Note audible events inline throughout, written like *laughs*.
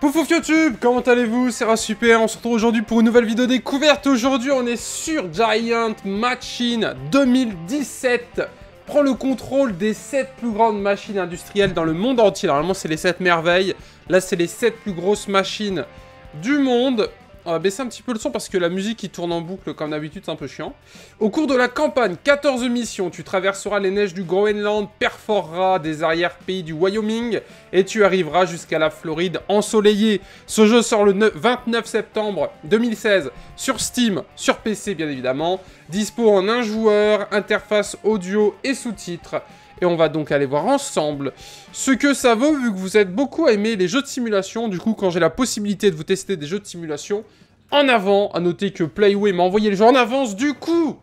Poufouf YouTube, comment allez-vous C'est Super, on se retrouve aujourd'hui pour une nouvelle vidéo découverte. Aujourd'hui on est sur Giant Machine 2017 prend le contrôle des 7 plus grandes machines industrielles dans le monde entier. Normalement c'est les 7 merveilles, là c'est les 7 plus grosses machines du monde. On va baisser un petit peu le son parce que la musique qui tourne en boucle, comme d'habitude, c'est un peu chiant. Au cours de la campagne, 14 missions, tu traverseras les neiges du Groenland, perforeras des arrière-pays du Wyoming et tu arriveras jusqu'à la Floride ensoleillée. Ce jeu sort le 29 septembre 2016 sur Steam, sur PC bien évidemment. Dispo en un joueur, interface audio et sous-titres. Et on va donc aller voir ensemble ce que ça vaut, vu que vous êtes beaucoup aimé les jeux de simulation. Du coup, quand j'ai la possibilité de vous tester des jeux de simulation, en avant, à noter que Playway m'a envoyé le jeu en avance, du coup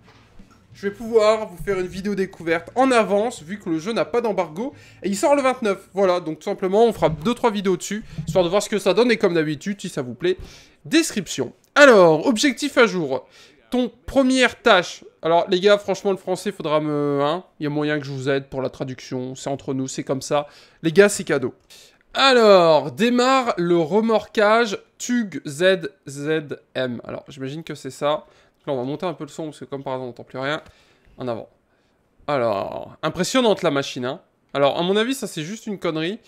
je vais pouvoir vous faire une vidéo découverte en avance, vu que le jeu n'a pas d'embargo, et il sort le 29, voilà, donc tout simplement, on fera 2-3 vidéos dessus, histoire de voir ce que ça donne, et comme d'habitude, si ça vous plaît, description. Alors, objectif à jour, ton première tâche. Alors, les gars, franchement, le français, faudra me... Hein, il y a moyen que je vous aide pour la traduction. C'est entre nous, c'est comme ça. Les gars, c'est cadeau. Alors, démarre le remorquage TUG ZZM. Alors, j'imagine que c'est ça. Là, on va monter un peu le son, parce que comme par exemple, on n'entend plus rien. En avant. Alors, impressionnante la machine, hein. Alors, à mon avis, ça, c'est juste une connerie.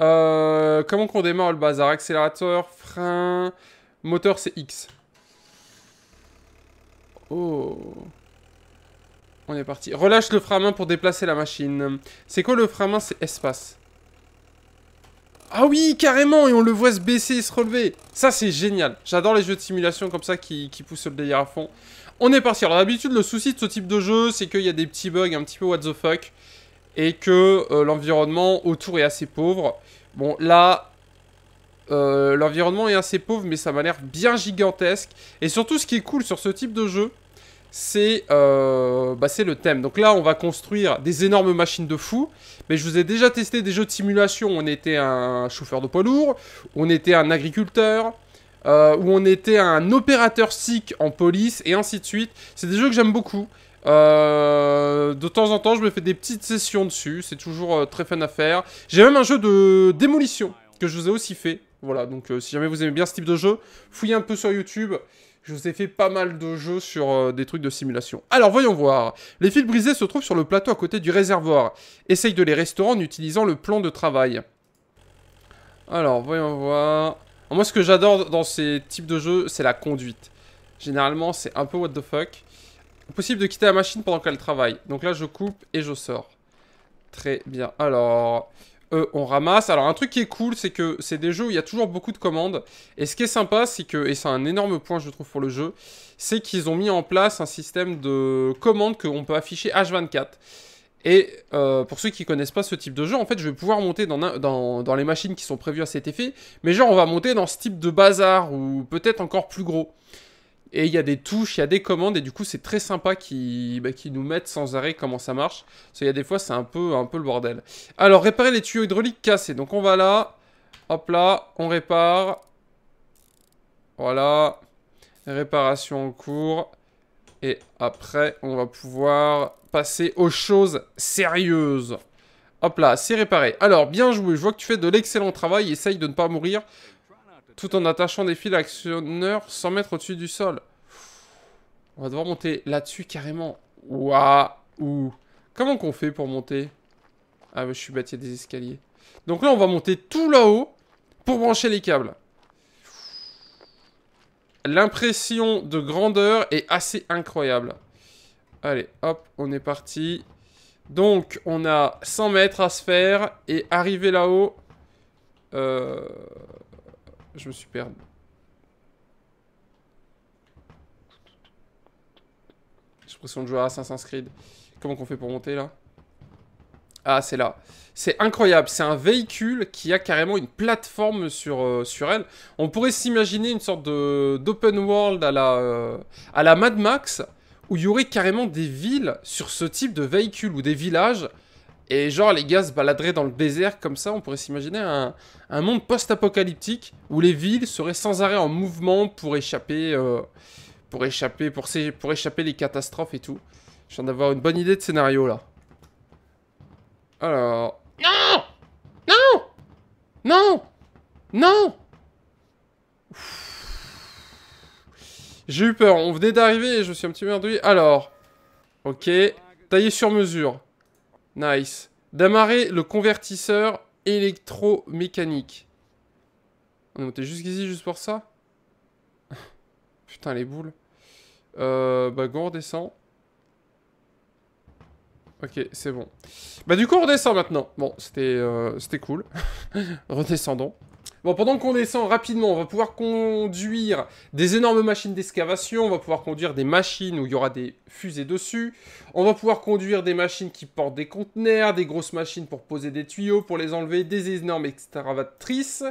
Euh, comment qu'on démarre le bazar Accélérateur, frein, moteur, c'est X. Oh. On est parti. Relâche le frein à main pour déplacer la machine. C'est quoi le frein à main C'est espace. Ah oui, carrément Et on le voit se baisser et se relever. Ça, c'est génial. J'adore les jeux de simulation comme ça qui, poussent le délire à fond. On est parti. Alors d'habitude, le souci de ce type de jeu, c'est qu'il y a des petits bugs un petit peu what the fuck. Et que euh, l'environnement autour est assez pauvre. Bon, là, euh, l'environnement est assez pauvre, mais ça m'a l'air bien gigantesque. Et surtout, ce qui est cool sur ce type de jeu, c'est euh, bah, le thème. Donc là, on va construire des énormes machines de fou Mais je vous ai déjà testé des jeux de simulation. On était un chauffeur de poids lourd, on était un agriculteur, euh, où on était un opérateur sick en police, et ainsi de suite. C'est des jeux que j'aime beaucoup. de temps en temps, je me fais des petites sessions dessus. C'est toujours très fun à faire. J'ai même un jeu de démolition que je vous ai aussi fait. Voilà, donc euh, si jamais vous aimez bien ce type de jeu, fouillez un peu sur YouTube. Je vous ai fait pas mal de jeux sur euh, des trucs de simulation. Alors voyons voir. Les fils brisés se trouvent sur le plateau à côté du réservoir. Essaye de les restaurer en utilisant le plan de travail. Alors voyons voir. moi ce que j'adore dans ces types de jeux, c'est la conduite. Généralement c'est un peu what the fuck. Possible de quitter la machine pendant qu'elle travaille. Donc là je coupe et je sors. Très bien. Alors, euh, on ramasse. Alors un truc qui est cool, c'est que c'est des jeux où il y a toujours beaucoup de commandes. Et ce qui est sympa, c'est que, et c'est un énorme point je trouve pour le jeu, c'est qu'ils ont mis en place un système de commandes qu'on peut afficher H24. Et euh, pour ceux qui connaissent pas ce type de jeu, en fait, je vais pouvoir monter dans, dans les machines qui sont prévues à cet effet. Mais genre, on va monter dans ce type de bazar ou peut-être encore plus gros. Et il y a des touches, il y a des commandes, et du coup, c'est très sympa bah, qu'ils nous mettent sans arrêt comment ça marche. Parce qu'il y a des fois, c'est un peu, un peu le bordel. Alors, réparer les tuyaux hydrauliques cassés. Donc, on va là. Hop là, on répare. Voilà. Réparation en cours. Et après, on va pouvoir passer aux choses sérieuses. Hop là, c'est réparé. Alors, bien joué. Je vois que tu fais de l'excellent travail. Essaye de ne pas mourir tout en attachant des fils actionneurs 100 mètres au-dessus du sol. On va devoir monter là-dessus carrément. Waouh Comment qu'on fait pour monter Ah, je suis bâti des escaliers. Donc là, on va monter tout là-haut pour brancher les câbles. L'impression de grandeur est assez incroyable. Allez, hop, on est parti. Donc, on a 100 mètres à se faire. Et arriver là-haut... Euh... Je me suis perdu. J'ai l'impression de jouer à Assassin's Creed. Comment qu'on fait pour monter là Ah, c'est là. C'est incroyable. C'est un véhicule qui a carrément une plateforme sur, euh, sur elle. On pourrait s'imaginer une sorte d'open world à la, euh, à la Mad Max où il y aurait carrément des villes sur ce type de véhicule ou des villages et genre, les gars se baladeraient dans le désert comme ça, on pourrait s'imaginer un, monde post-apocalyptique où les villes seraient sans arrêt en mouvement pour échapper, les euh, pour échapper, pour, pour échapper catastrophes et tout. Je viens d'avoir une bonne idée de scénario là. Alors. Non Non Non Non J'ai eu peur, on venait d'arriver et je suis un petit peu Alors. Ok. Taillé sur mesure. Nice. D'amarrer le convertisseur électromécanique. On est monté jusqu'ici juste pour ça *laughs* Putain, les boules. Euh, bah, go, on redescend. Ok, c'est bon. Bah, du coup, on redescend maintenant. Bon, c'était euh, cool. *laughs* Redescendons. Bon, pendant qu'on descend rapidement, on va pouvoir conduire des énormes machines d'excavation, on va pouvoir conduire des machines où il y aura des fusées dessus, on va pouvoir conduire des machines qui portent des conteneurs, des grosses machines pour poser des tuyaux, pour les enlever, des énormes extravatrices,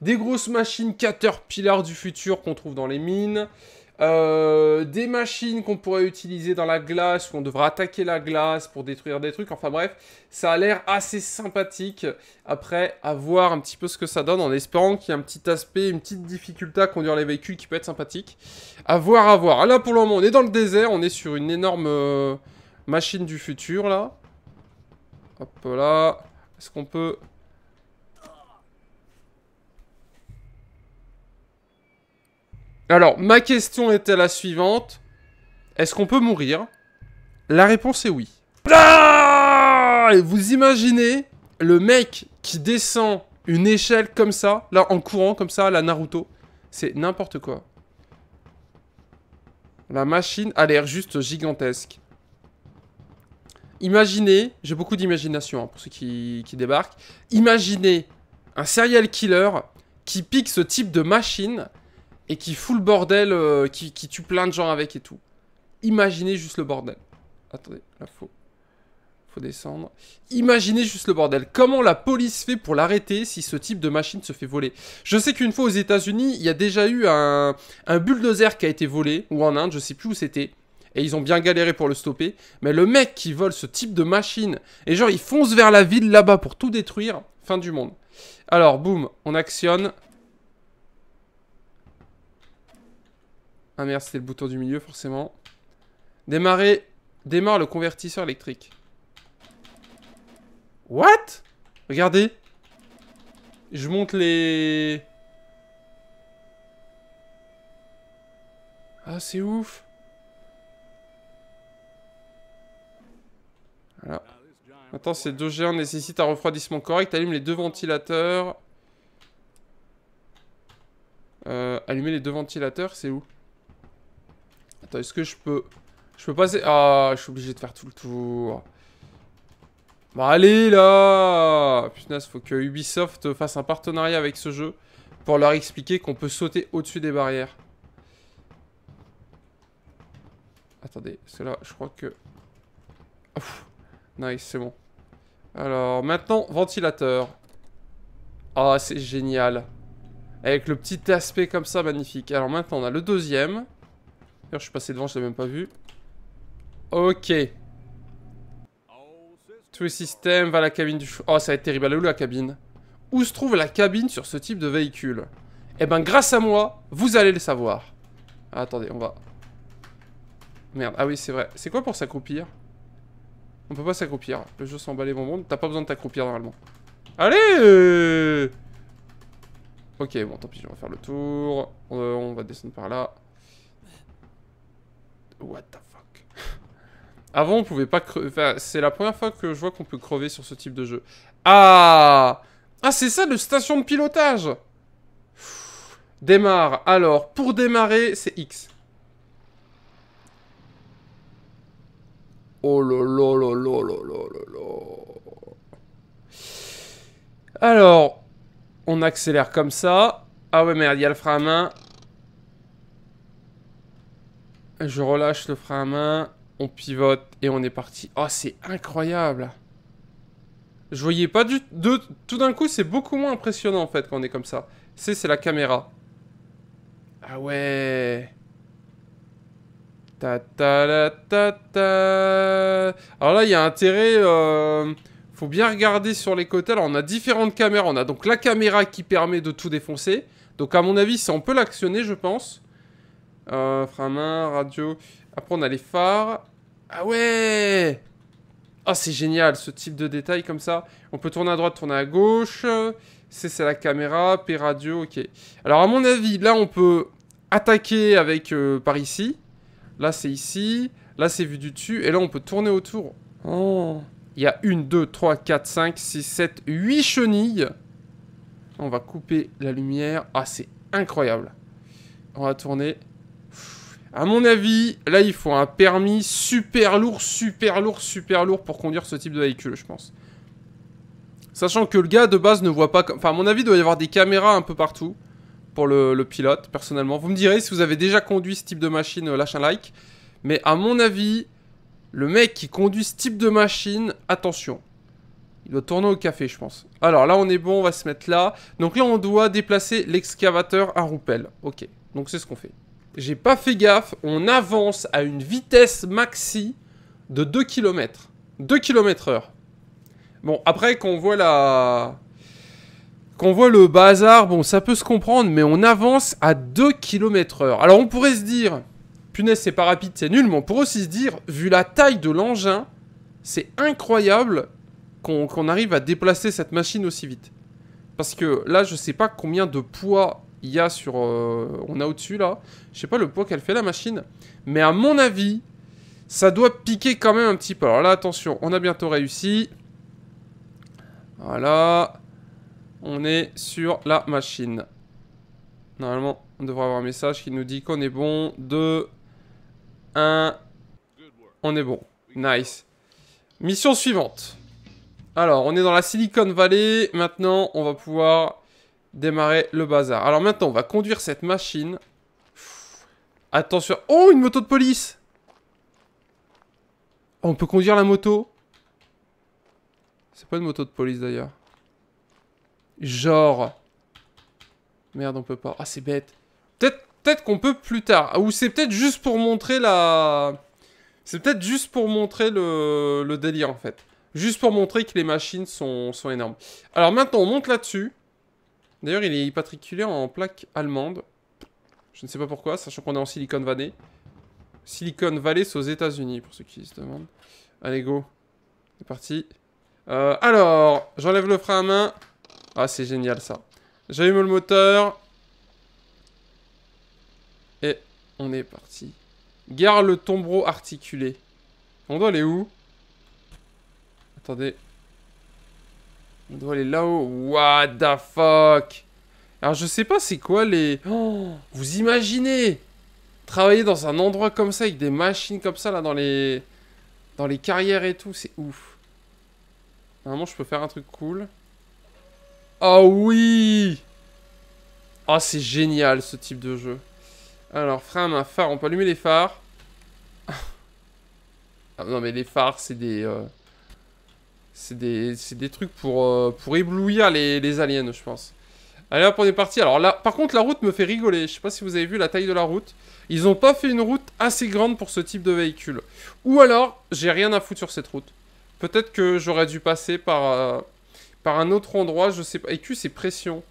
des grosses machines Caterpillar du futur qu'on trouve dans les mines, euh, des machines qu'on pourrait utiliser dans la glace, où on devra attaquer la glace pour détruire des trucs. Enfin bref, ça a l'air assez sympathique. Après, à voir un petit peu ce que ça donne, en espérant qu'il y ait un petit aspect, une petite difficulté à conduire les véhicules qui peut être sympathique. À voir, à voir. Ah là, pour le moment, on est dans le désert, on est sur une énorme euh, machine du futur, là. Hop là. Est-ce qu'on peut Alors, ma question était la suivante. Est-ce qu'on peut mourir La réponse est oui. Ah Vous imaginez le mec qui descend une échelle comme ça, là, en courant comme ça, la Naruto. C'est n'importe quoi. La machine a l'air juste gigantesque. Imaginez, j'ai beaucoup d'imagination hein, pour ceux qui, qui débarquent. Imaginez un serial killer qui pique ce type de machine et qui fout le bordel, euh, qui, tue plein de gens avec et tout. Imaginez juste le bordel. Attendez, là faut, faut descendre. Imaginez juste le bordel. Comment la police fait pour l'arrêter si ce type de machine se fait voler Je sais qu'une fois aux États-Unis, il y a déjà eu un, un bulldozer qui a été volé, ou en Inde, je sais plus où c'était. Et ils ont bien galéré pour le stopper. Mais le mec qui vole ce type de machine, et genre il fonce vers la ville là-bas pour tout détruire, fin du monde. Alors, boum, on actionne. Ah merde, c'était le bouton du milieu, forcément. Démarrer. Démarre le convertisseur électrique. What Regardez. Je monte les... Ah, c'est ouf. Voilà. Attends, ces deux géants nécessitent un refroidissement correct. Allume les deux ventilateurs. Euh, allumer les deux ventilateurs, c'est où est-ce que je peux... Je peux passer... Ah, je suis obligé de faire tout le tour. Bon bah, allez, là Putain, faut que Ubisoft fasse un partenariat avec ce jeu pour leur expliquer qu'on peut sauter au-dessus des barrières. Attendez, c'est là, je crois que... nice, c'est bon. Alors, maintenant, ventilateur. Ah, c'est génial. Avec le petit aspect comme ça, magnifique. Alors maintenant, on a le deuxième. D'ailleurs, je suis passé devant, je l'ai même pas vu. Ok. Tout système va à la cabine du... Oh, ça va être terrible. Elle est où la cabine Où se trouve la cabine sur ce type de véhicule Eh ben, grâce à moi, vous allez le savoir. Ah, attendez, on va... Merde, ah oui, c'est vrai. C'est quoi pour s'accroupir On peut pas s'accroupir. Le jeu s'emballer, bon monde. T'as pas besoin de t'accroupir, normalement. Allez Ok, bon, tant pis, on va faire le tour. Euh, on va descendre par là. What the fuck Avant, on pouvait pas crever. c'est la première fois que je vois qu'on peut crever sur ce type de jeu. Ah Ah, c'est ça, le station de pilotage Démarre. Alors, pour démarrer, c'est X. Oh là là là là là là là Alors, on accélère comme ça. Ah ouais, merde, il y a le frein à main. Je relâche le frein à main, on pivote et on est parti. Oh, c'est incroyable Je voyais pas du... tout... Tout d'un coup, c'est beaucoup moins impressionnant, en fait, quand on est comme ça. C'est, c'est la caméra. Ah ouais ta ta la ta ta Alors là, il y a intérêt... Euh... Faut bien regarder sur les côtés. Alors, on a différentes caméras. On a donc la caméra qui permet de tout défoncer. Donc, à mon avis, ça, on peut l'actionner, je pense... Euh, frein à main, radio. Après, on a les phares. Ah ouais Ah, c'est génial, ce type de détail comme ça. On peut tourner à droite, tourner à gauche. c'est la caméra. P, radio, ok. Alors, à mon avis, là, on peut attaquer avec euh, par ici. Là, c'est ici. Là, c'est vu du dessus. Et là, on peut tourner autour. Oh. Il y a 1, 2, 3, 4, 5, 6, 7, 8 chenilles. On va couper la lumière. Ah, c'est incroyable. On va tourner. À mon avis, là, il faut un permis super lourd, super lourd, super lourd pour conduire ce type de véhicule, je pense. Sachant que le gars, de base, ne voit pas... Enfin, à mon avis, il doit y avoir des caméras un peu partout pour le, pilote, personnellement. Vous me direz si vous avez déjà conduit ce type de machine, euh, lâche un like. Mais à mon avis, le mec qui conduit ce type de machine, attention. Il doit tourner au café, je pense. Alors là, on est bon, on va se mettre là. Donc là, on doit déplacer l'excavateur à Roupel. Ok, donc c'est ce qu'on fait. J'ai pas fait gaffe, on avance à une vitesse maxi de 2 km. 2 km heure. Bon, après, qu'on voit la... Qu'on voit le bazar, bon, ça peut se comprendre, mais on avance à 2 km heure. Alors, on pourrait se dire, punaise, c'est pas rapide, c'est nul, mais on pourrait aussi se dire, vu la taille de l'engin, c'est incroyable qu'on arrive à déplacer cette machine aussi vite. Parce que là, je sais pas combien de poids il y a sur... Euh, on a au-dessus là. Je sais pas le poids qu'elle fait la machine. Mais à mon avis, ça doit piquer quand même un petit peu. Alors là, attention, on a bientôt réussi. Voilà. On est sur la machine. Normalement, on devrait avoir un message qui nous dit qu'on est bon. 2, 1, on est bon. Nice. Mission suivante. Alors, on est dans la Silicon Valley. Maintenant, on va pouvoir démarrer le bazar. Alors maintenant, on va conduire cette machine. attention. Oh, une moto de police On peut conduire la moto C'est pas une moto de police d'ailleurs. Genre... Merde, on peut pas. Ah, c'est bête. Peut-être qu'on peut plus tard. Ou c'est peut-être juste pour montrer la... C'est peut-être juste pour montrer le... délire, en fait. Juste pour montrer que les machines sont énormes. Alors maintenant, on monte là-dessus. D'ailleurs, il est patriculé en plaque allemande. Je ne sais pas pourquoi, sachant qu'on est en Silicon Valley. Silicon Valley, c'est aux États-Unis, pour ceux qui se demandent. Allez, go. C'est parti. Euh, alors, j'enlève le frein à main. Ah, c'est génial, ça. J'allume le moteur. Et on est parti. Gare le tombereau articulé. On doit aller où Attendez, on doit aller là-haut. What the fuck Alors, je sais pas c'est quoi les... Oh, vous imaginez Travailler dans un endroit comme ça, avec des machines comme ça, là, dans les... Dans les carrières et tout, c'est ouf. Normalement, je peux faire un truc cool. Oh oui Oh, c'est génial, ce type de jeu. Alors, frein à phare. On peut allumer les phares. *laughs* ah, non, mais les phares, c'est des... Euh, c'est des, des, trucs pour, euh, pour éblouir les, aliens, je pense. Allez on est parti. Alors là, par contre, la route me fait rigoler. Je sais pas si vous avez vu la taille de la route. Ils ont pas fait une route assez grande pour ce type de véhicule. Ou alors, j'ai rien à foutre sur cette route. Peut-être que j'aurais dû passer par, euh, par un autre endroit, je sais pas. Q c'est pression.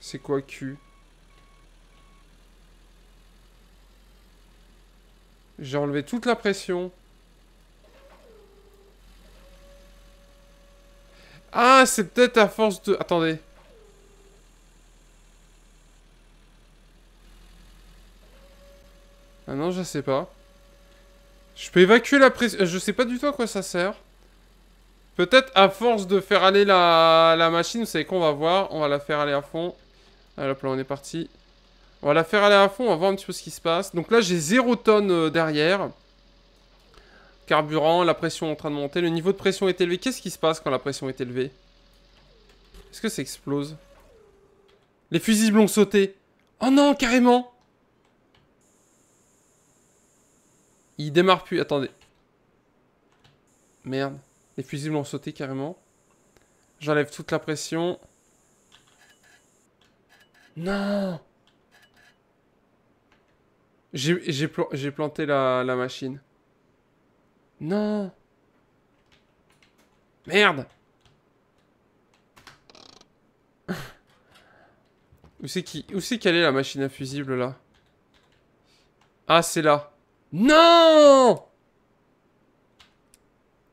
C'est quoi Q J'ai enlevé toute la pression. Ah, c'est peut-être à force de... Attendez. Ah non, je sais pas. Je peux évacuer la pression... Je sais pas du tout à quoi ça sert. Peut-être à force de faire aller la, la machine, vous savez qu'on va voir. On va la faire aller à fond. Alors, hop là, on est parti. On va la faire aller à fond, on va voir un petit peu ce qui se passe. Donc là, j'ai 0 tonnes euh, derrière. Carburant, la pression est en train de monter. Le niveau de pression est élevé. Qu'est-ce qui se passe quand la pression est élevée Est-ce que ça explose Les fusibles ont sauté. Oh non, carrément Il démarre plus. Attendez. Merde. Les fusibles ont sauté carrément. J'enlève toute la pression. Non j'ai planté la, la machine. Non Merde Où c'est qui... Où qu'elle est la machine infusible, fusible là Ah c'est là. Non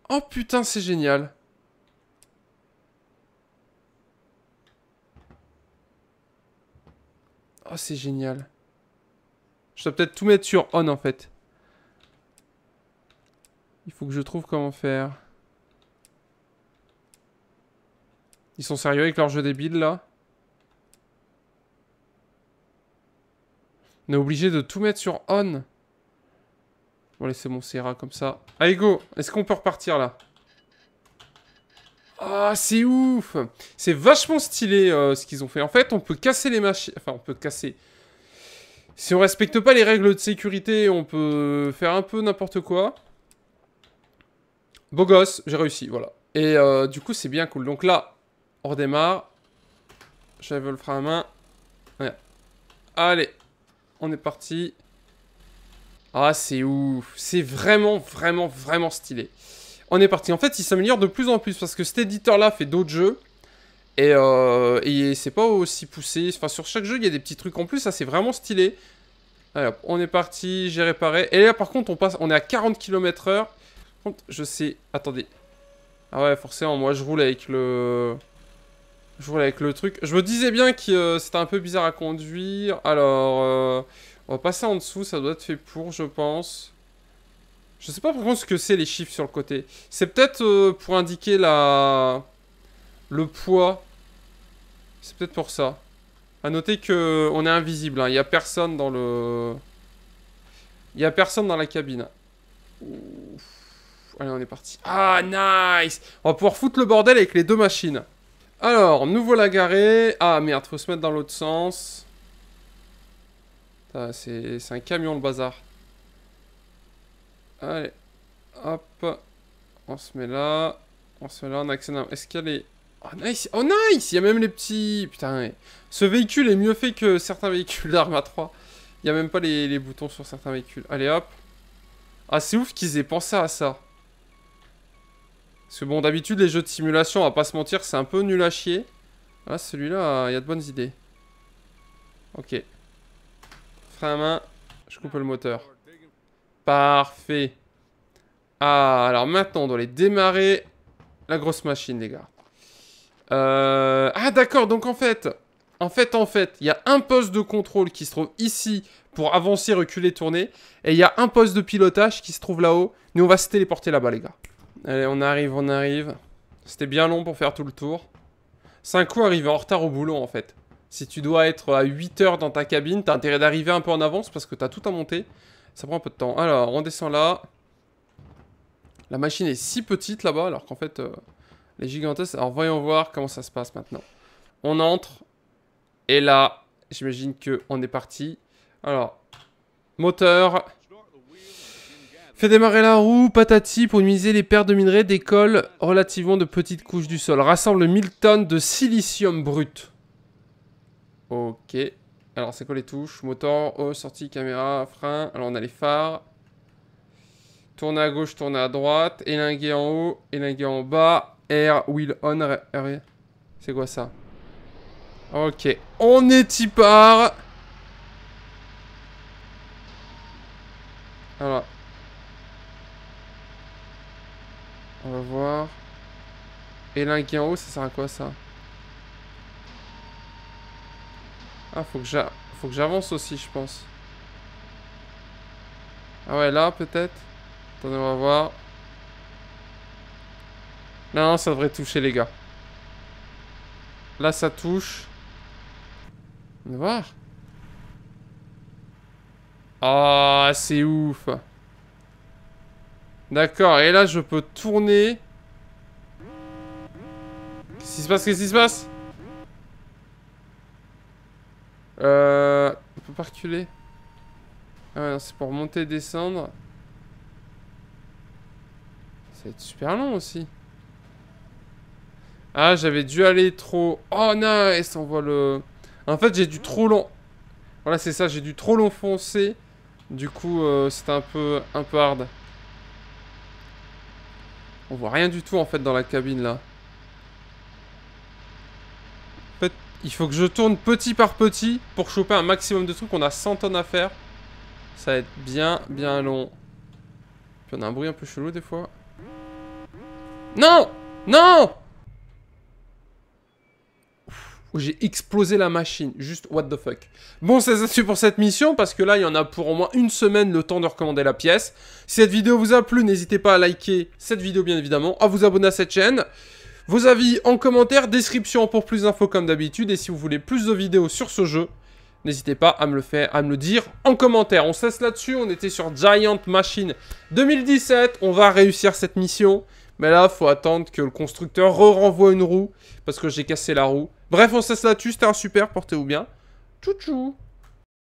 Oh putain c'est génial. Oh c'est génial. Je dois peut-être tout mettre sur on en fait. Il faut que je trouve comment faire. Ils sont sérieux avec leur jeu débile là On est obligé de tout mettre sur on. Bon, laissez mon Serra comme ça. Allez, go Est-ce qu'on peut repartir, là Ah, oh, c'est ouf C'est vachement stylé, euh, ce qu'ils ont fait. En fait, on peut casser les machines... Enfin, on peut casser... Si on respecte pas les règles de sécurité, on peut faire un peu n'importe quoi. Beau gosse, j'ai réussi, voilà. Et euh, du coup, c'est bien cool. Donc là, on redémarre. J'avais le frein à main. Allez, on est parti. Ah, c'est ouf. C'est vraiment, vraiment, vraiment stylé. On est parti. En fait, il s'améliore de plus en plus parce que cet éditeur-là fait d'autres jeux. Euh, et, c'est pas aussi poussé. Enfin, sur chaque jeu, il y a des petits trucs en plus. Ça, c'est vraiment stylé. Allez, on est parti. J'ai réparé. Et là, par contre, on passe. On est à 40 km heure. Je sais. Attendez. Ah ouais, forcément, moi, je roule avec le... Je roule avec le truc. Je me disais bien que euh, c'était un peu bizarre à conduire. Alors, euh, on va passer en dessous. Ça doit être fait pour, je pense. Je sais pas par contre ce que c'est les chiffres sur le côté. C'est peut-être pour indiquer la... le poids c'est peut-être pour ça. A noter qu'on est invisible. Hein. Il n'y a personne dans le... Il n'y a personne dans la cabine. Allez, on est parti. Ah, nice On va pouvoir foutre le bordel avec les deux machines. Alors, nouveau voilà Ah, merde, il faut se mettre dans l'autre sens. C'est un camion, le bazar. Allez. Hop. On se met là. On se met là, on accélère. Est-ce qu'elle est... Ah, oh nice Il y a même les petits... Putain, ce véhicule est mieux fait que certains véhicules d'Arma 3. Il n'y a même pas les, boutons sur certains véhicules. Allez hop Ah c'est ouf qu'ils aient pensé à ça. Parce que bon, d'habitude, les jeux de simulation, on va pas se mentir, c'est un peu nul à chier. Ah, celui-là, il y a de bonnes idées. Ok. Frein à main, je coupe le moteur. Parfait. Ah, alors maintenant, on doit les démarrer. La grosse machine, les gars. Euh, ah d'accord, donc en fait, en fait, en fait, il y a un poste de contrôle qui se trouve ici pour avancer, reculer, tourner. Et il y a un poste de pilotage qui se trouve là-haut. mais on va se téléporter là-bas, les gars. Allez, on arrive, on arrive. C'était bien long pour faire tout le tour. C'est un coup arrivé en retard au boulot, en fait. Si tu dois être à 8 heures dans ta cabine, t'as intérêt d'arriver un peu en avance parce que t'as tout à monter. Ça prend un peu de temps. Alors, on descend là. La machine est si petite là-bas, alors qu'en fait... Euh, les gigantesques, Alors voyons voir comment ça se passe maintenant. On entre. Et là, j'imagine que on est parti. Alors, moteur. Fait démarrer la roue, patati, pour minimiser les paires de minerais, décolle relativement de petites couches du sol. Rassemble 1000 tonnes de silicium brut. Ok. Alors, c'est quoi les touches Moteur, haut, sortie, caméra, frein. Alors, on a les phares. Tourner à gauche, tourner à droite. Élinguer en haut, élinguer en bas. Air will on. C'est quoi ça Ok. On est y par alors On va voir. Et est en haut, ça sert à quoi ça Ah, faut que j'avance aussi, je pense. Ah ouais, là, peut-être Attendez, on va voir. Non, ça devrait toucher, les gars. Là, ça touche. On va voir. Ah, c'est ouf. D'accord, et là, je peux tourner. Qu'est-ce qui se passe Qu'est-ce qui se passe Euh... On peut pas reculer. Ah c'est pour monter et descendre. Ça va être super long aussi. Ah, j'avais dû aller trop... Oh, nice On voit le... En fait, j'ai dû trop long... Voilà, c'est ça, j'ai dû trop long foncer. Du coup, c'est euh, c'était un peu, un peu hard. On voit rien du tout, en fait, dans la cabine, là. En fait, il faut que je tourne petit par petit pour choper un maximum de trucs. On a 100 tonnes à faire. Ça va être bien, bien long. Puis on a un bruit un peu chelou, des fois. Non Non où j'ai explosé la machine. Juste what the fuck. Bon, c'est ça pour cette mission parce que là, il y en a pour au moins une semaine le temps de recommander la pièce. Si cette vidéo vous a plu, n'hésitez pas à liker cette vidéo bien évidemment, à vous abonner à cette chaîne. Vos avis en commentaire, description pour plus d'infos comme d'habitude. Et si vous voulez plus de vidéos sur ce jeu, n'hésitez pas à me le faire, à me le dire en commentaire. On cesse là-dessus, on était sur Giant Machine 2017. On va réussir cette mission. Mais là, faut attendre que le constructeur re-renvoie une roue. Parce que j'ai cassé la roue. Bref, on cesse là-dessus. C'était un super. Portez-vous bien. Tchou